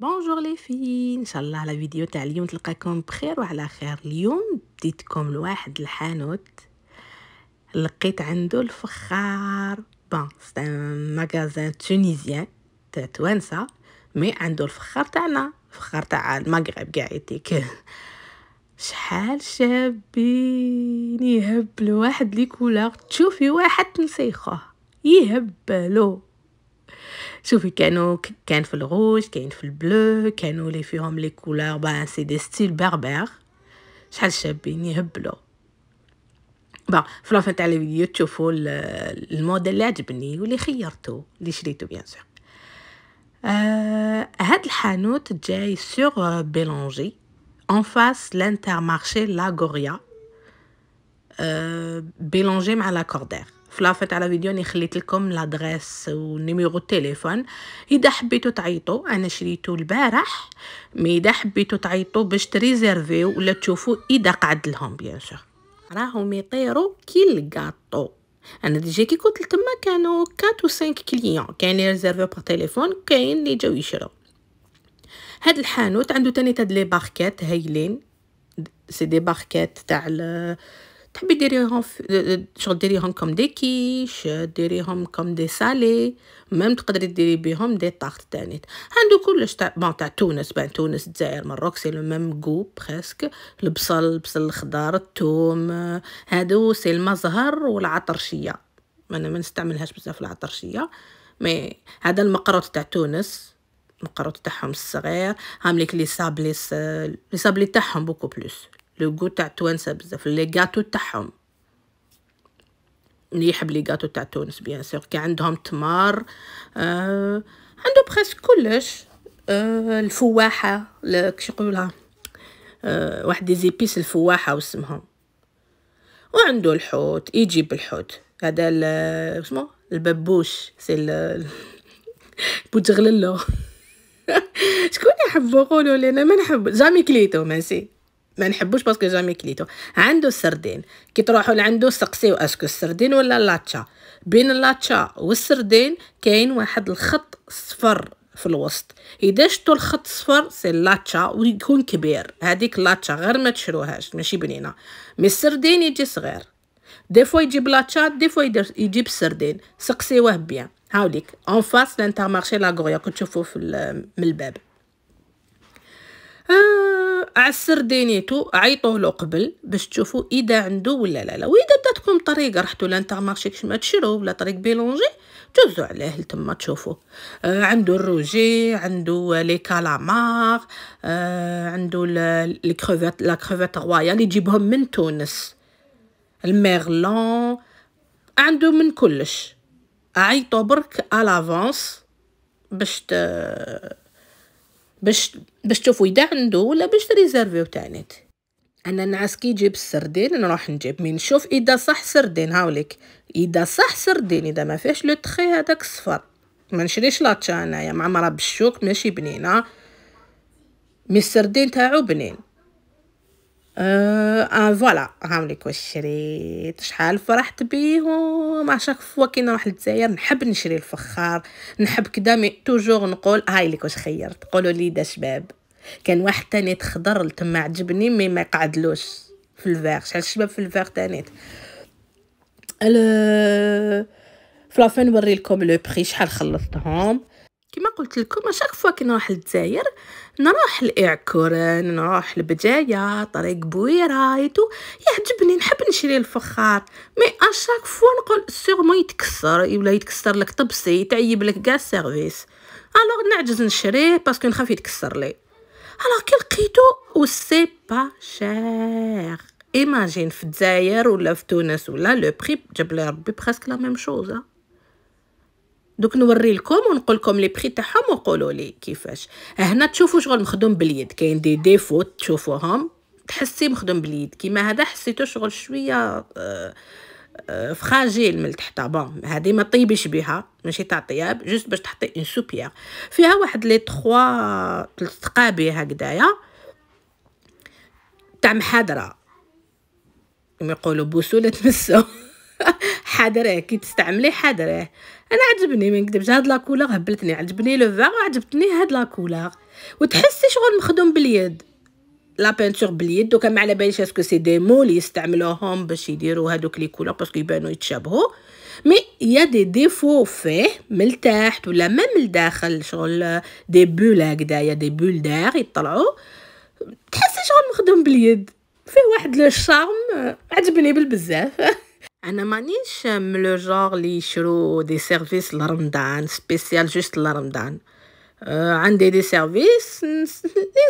بونجور لي في ان شاء الله على فيديو تاع اليوم تلقاكم بخير وعلى خير اليوم ديتكم لواحد الحانوت لقيت عنده الفخار بون سي ان ماغازان تونيزيان تاع توانسه مي عنده الفخار تاعنا الفخار تاع المغرب كاع يديك شحال شابين يهبلوا واحد لي كولور تشوفي واحد تنسيخوه يهبلو شوفي كانوا كان في les كاين في البلو كانوا لي فيهم لي كولور با سي دي ستيل باربار شحال شابين يهبلوا با في لافين تاع الفيديو تشوفوا الموديل اللي عجبني واللي خيرته اللي شريته بيان bien sûr. هاد الحانوت جاي sur Bélanger, en face l'intermarché Lagoria euh, bélanger à la Cordère. في لافيت على فيديو اني خليت لكم لادريس ونيميرو التليفون اذا حبيتو تعيطو انا شريتو البارح مي اذا حبيتو تعيطو باش تريزيرفيو ولا تشوفو اذا قعد لهم بيان سور راهم يطيروا كي الكاطو انا ديجا كي كنت تما كانوا 4 و 5 كليون كاين لي ريزيرفيو بار تيليفون كاين لي جاو يشرو هاد الحانوت عنده تاني تاد لي باركات هايلين سي دي باركات تاع تحبي ديريهم شغل ديريهم كوم دي كيش ديريهم كوم دي سالي ميم تقدري ديري بيهم دي طاخت تاني عندو كلش تاع بون تاع تونس بان تونس الجزائر مروك سي لو ميم جو بريسك البصل البصل الخضار الثوم هادو سي المزهر والعطرشيه انا ما نستعملهاش بزاف العطرشيه مي هذا المقروط تاع تونس المقروط تاعهم الصغير هامليك لي سابلي لي سابلي تاعهم بوكو بلوس لوجو تاع التوانسة بزاف لي غاتو تاعهم يحب لي غاتو تاع تونس بيان سور كي عندهم تمر آه عنده بريس كلش آه الفواحة كش يقولها آه واحد دي زيبيس الفواحة واسمهم وعنده الحوت يجيب الحوت هذا آه، اسمه الببوش سي بوتغللو شكون يحب يقولوا انا ما نحب جامي كليتو ماشي ما نحبوش باسكو جامي كليتو عنده السردين كي تروحوا لعندو سقسيو اسكو السردين ولا اللاتشا بين اللاتشا والسردين كاين واحد الخط صفر في الوسط اذا شتو الخط صفر سي لاتشا ويكون كبير هذيك لاتشا غير ما تشروهاش ماشي بنينه مي السردين يجي صغير دي فوا يجيب لاتشا دي فوا يجيب السردين سقسيوه بيان هاوليك اون فاس مارشي لاغوريا كتشوفو في من الباب آه عسر دينيتو عيطوه له قبل باش تشوفوا اذا عنده ولا لا لا واذا داتكم طريق رحتوا لانترمارشي كش ما تشرو ولا طريق بيلونجي جوزوا عليه لتما تشوفوا آه عنده الروجي عنده لي كالامار آه عنده لي كروفات لا كروفات رويال اللي يجيبهم من تونس الميرلون عنده من كلش عيطوا برك الافونس باش ت... باش باش تشوفوا اذا عنده ولا باش ريزيرفيو تانيت انا نعس كي يجيب السردين نروح نجيب مين نشوف اذا صح سردين هاوليك اذا صح سردين اذا ما فيهش لو تخي هذاك صفر ما نشريش لاتشا انايا معمره بالشوك ماشي بنينه مي السردين تاعو بنين أه آه، فوالا راهم لي الشريط شحال فرحت بيهم آه، شاك فوا كي نروح للجزائر نحب نشري الفخار نحب كدا مي توجور نقول آه، هاي كوش خيرت قولوا لي دا شباب كان واحد تاني خضر تما عجبني مي ما قعدلوش في الفيغ شحال الشباب في الفيغ تانيت في لافين نوري لكم لو بري شحال خلصتهم كما قلت لكم شاك فوا كي نروح للجزائر نروح لاعكورن نروح لبجايه طريق بويرايتو يعجبني نحب نشري الفخار مي اشاك فوا نقول سيغمون يتكسر ولا يتكسر لك طبسي تعيب لك كاع السيرفيس الوغ نعجز نشريه باسكو نخاف يتكسر لي الوغ كي لقيتو و سي با شير ايماجين في الجزائر ولا في تونس ولا لو بري جاب لي ربي بريسك لا ميم شوز دوك نوري لكم ونقول لكم لي بري تاعهم وقولوا لي كيفاش هنا تشوفوا شغل مخدوم باليد كاين دي ديفو تشوفوهم تحسي مخدوم باليد كيما هذا حسيتو شغل شويه آه, آه، فراجيل من تحت بون هذه ما طيبيش بها ماشي تاع طياب جوست باش تحطي ان سوبيير فيها واحد لي 3 ثلاث قابي هكدايا تاع محاضره يقولوا بوسوله تمسو حاضريه كي تستعمليه حاضريه انا عجبني ما نكذبش هاد لاكولور هبلتني عجبني لو فيغ عجبتني هاد لاكولور وتحسي شغل مخدوم باليد لا بينتور باليد دوكا ما على باليش اسكو سي دي مول اللي يستعملوهم باش يديروا هادوك لي كولور باسكو يبانو يتشابهوا مي يا دي ديفو فيه من التحت ولا من لداخل شغل دي بول يا دي بول دار يطلعوا تحسي شغل مخدوم باليد فيه واحد لو شارم عجبني بالبزاف انا مانيش من لو جور لي يشرو دي سيرفيس لرمضان سبيسيال جوست لرمضان آه عندي دي سيرفيس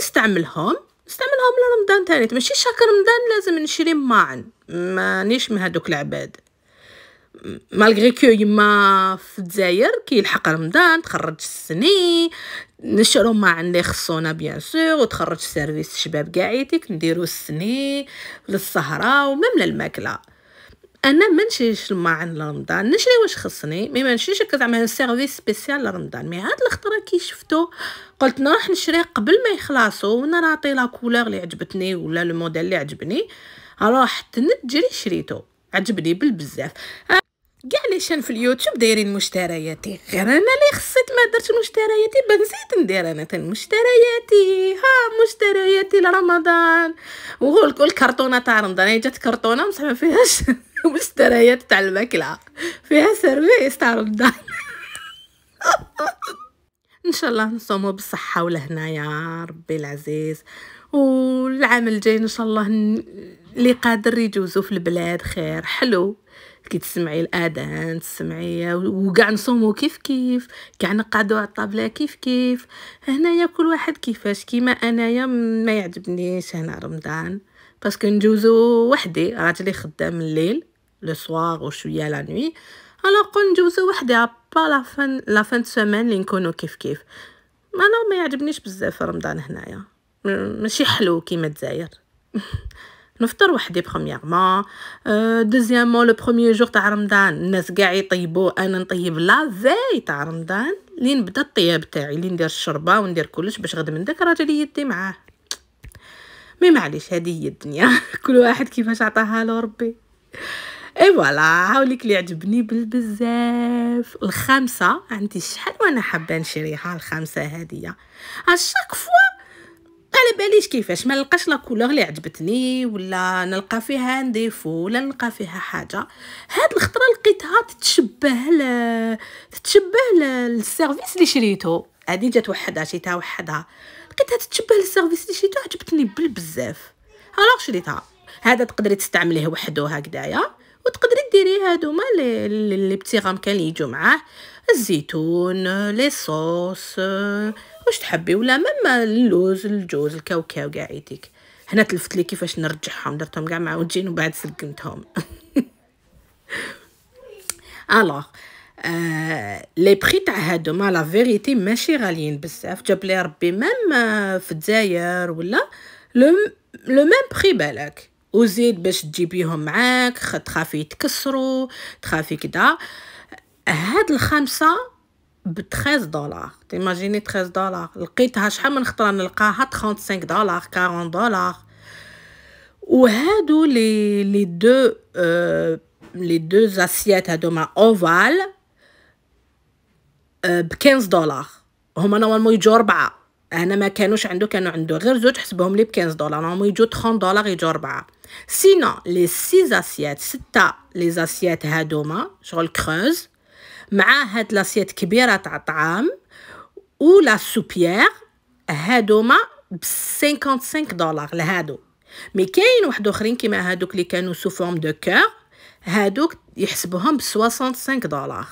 نستعملهم نستعملهم لرمضان تاني ماشي شهر رمضان لازم نشري ماعن مانيش من هادوك العباد مالغري كو يما في الجزائر كيلحق رمضان تخرج السني نشرو ما عندي خصونا بيان سور وتخرج سيرفيس شباب قاعيتك نديرو السني للسهره وميم للماكله انا ما نشريش الماء عند رمضان نشري واش خصني مي ما نشريش زعما سيرفيس سبيسيال لرمضان مي هاد الخطره كي شفتو قلت نروح نشري قبل ما يخلصو ونراطي لا كولور اللي عجبتني ولا لو موديل اللي عجبني رحت نجري شريتو عجبني بالبزاف كاع آه، لي شان في اليوتيوب دايرين مشترياتي غير انا اللي خصيت ما درت مشترياتي بنزيد ندير انا مشترياتي ها مشترياتي لرمضان وقول الكرتونه تاع رمضان جات كرتونه مصح ما فيهاش ومشتريات تاع الماكلة فيها سيرفيس تاع رمضان ان شاء الله نصومو بالصحة والهنا يا ربي العزيز والعام الجاي ان شاء الله اللي قادر يجوزو في البلاد خير حلو كي تسمعي الاذان تسمعي وكاع نصومو كيف كيف كاع نقعدو على الطابله كيف كيف هنايا كل واحد كيفاش كيما انايا ما يعجبنيش هنا رمضان باسكو نجوزو وحدي راجلي خدام الليل لو سوار وشويه لا نوي الوغ كون نجوزو وحدي با لا فان لا فان سيمين اللي نكونو كيف كيف انا ما يعجبنيش بزاف رمضان هنايا ماشي حلو كيما الجزائر نفطر وحدي برومييرمون أه، دوزيامون لو بروميير جور تاع رمضان الناس كاع يطيبوا انا نطيب لا زي تاع رمضان لي نبدا الطياب تاعي لي ندير الشربه وندير كلش باش غد من داك راجلي يدي معاه مي معليش هذه هي الدنيا كل واحد كيفاش عطاها له ربي اي فوالا هاوليك اللي عجبني بالبزاف الخامسه عندي شحال وانا حابه نشريها الخامسه هذه اشاك فوا على باليش كيفاش ما نلقاش لا كولور اللي عجبتني ولا نلقى فيها نديفو ولا نلقى فيها حاجه هاد الخطره لقيتها تتشبه ل... تتشبه للسيرفيس اللي شريته هادي جات وحدها شريتها وحدها لقيتها تتشبه للسيرفيس اللي شريته عجبتني بالبزاف الوغ شريتها هذا تقدري تستعمليه وحده هكدايا وتقدري ديري هادوما لي بتيغام كان يجو معاه الزيتون لي صوص واش تحبي ولا ماما اللوز الجوز الكاوكاو كاع يديك هنا تلفت لي كيفاش نرجعهم درتهم كاع معوجين وبعد سكنتهم الوغ لي بري تاع هادوما لا فيريتي ماشي غاليين بزاف جاب لي ربي ميم آه، في الجزائر ولا لو لو ميم بري بالك وزيد باش تجيبيهم معاك تخافي يتكسروا تخافي كدا هاد الخمسه ب 13 دولار تيماجيني 13 دولار لقيتها شحال من خطره نلقاها 35 دولار 40 دولار وهادو لي لي دو آه، لي دو اسيات هادو هادوما اوفال آه، ب 15 دولار هما نورمالمون يجوا ربعه هنا ما كانوش عنده كانوا عنده غير زوج حسبهم لي ب 15 دولار نورمالمون يجوا 30 دولار يجوا ربعه سينو لي 6 اسيات سته لي اسيات هادوما شغل كروز مع هاد لاسيت كبيره تاع طعام لا سوبيير هادوما ب 55 دولار لهادو مي كاين واحد اخرين كيما هادوك اللي كانوا سو فورم دو كور هادوك يحسبوهم ب 65 دولار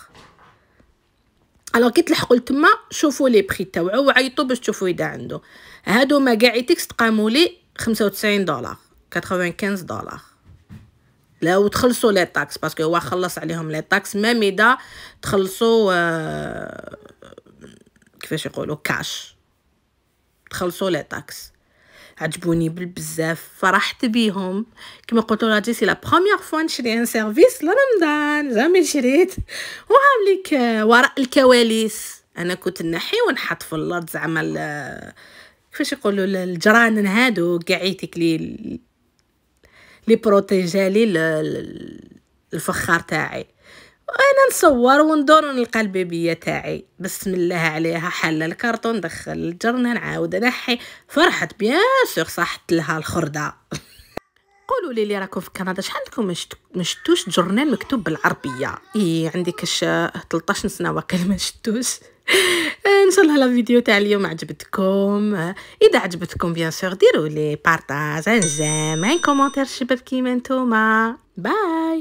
الوغ كي تلحقوا لتما شوفوا لي بري تاوعو وعيطوا باش تشوفوا اذا عنده هادو ما كاع تيكست لي 95 دولار 95 دولار لا وتخلصوا لي طاكس باسكو هو خلص عليهم لي طاكس ميم اذا تخلصوا آه، كيفاش يقولوا كاش تخلصوا لي طاكس عجبوني بالبزاف فرحت بيهم كما قلت لها سي لا بروميير فوا نشري ان سيرفيس لرمضان جامي شريت وهم ليك وراء الكواليس انا كنت نحي ونحط في اللاد زعما كيفاش يقولوا الجرانن هادو كاع لي لي بروتيجالي الفخار تاعي انا نصور وندور نلقى البيبيه تاعي بسم الله عليها حل الكرتون دخل الجرنه نعاود نحي فرحت بيان سور صحت لها الخرده قولوا لي اللي راكم في كندا شحال عندكم مشتوش جورنال مكتوب بالعربيه اي عندي كاش 13 سنه واكل ما شتوش ان شاء الله لا فيديو تاع اليوم عجبتكم اذا عجبتكم بيان سور ديروا لي بارطاج ان جيم ان كومونتير شباب كيما نتوما باي